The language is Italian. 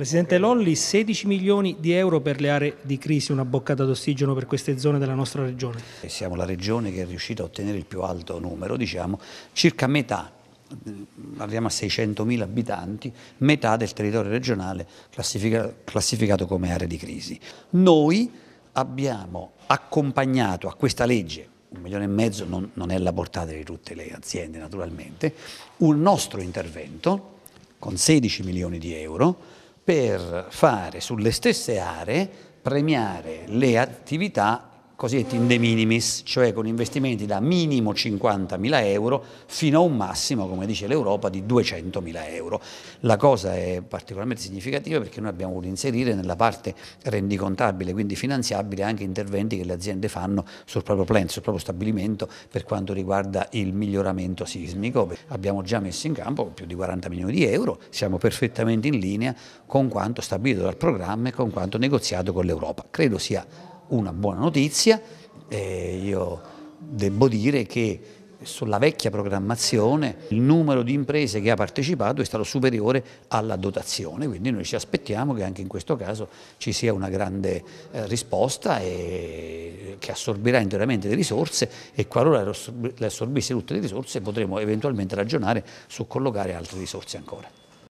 Presidente Lolli, 16 milioni di euro per le aree di crisi, una boccata d'ossigeno per queste zone della nostra regione. Siamo la regione che è riuscita a ottenere il più alto numero, diciamo, circa metà mm, arriviamo a 600 mila abitanti, metà del territorio regionale classificato, classificato come area di crisi. Noi abbiamo accompagnato a questa legge, un milione e mezzo non, non è la portata di tutte le aziende naturalmente, un nostro intervento con 16 milioni di euro per fare sulle stesse aree premiare le attività cosiddetti in de minimis, cioè con investimenti da minimo 50.000 euro fino a un massimo, come dice l'Europa, di 200.000 euro. La cosa è particolarmente significativa perché noi abbiamo voluto inserire nella parte rendicontabile, quindi finanziabile, anche interventi che le aziende fanno sul proprio plan, sul proprio stabilimento per quanto riguarda il miglioramento sismico. Abbiamo già messo in campo più di 40 milioni di euro, siamo perfettamente in linea con quanto stabilito dal programma e con quanto negoziato con l'Europa. Credo sia una buona notizia, eh, io devo dire che sulla vecchia programmazione il numero di imprese che ha partecipato è stato superiore alla dotazione, quindi noi ci aspettiamo che anche in questo caso ci sia una grande eh, risposta e, che assorbirà interamente le risorse e qualora le assorbisse tutte le risorse potremo eventualmente ragionare su collocare altre risorse ancora.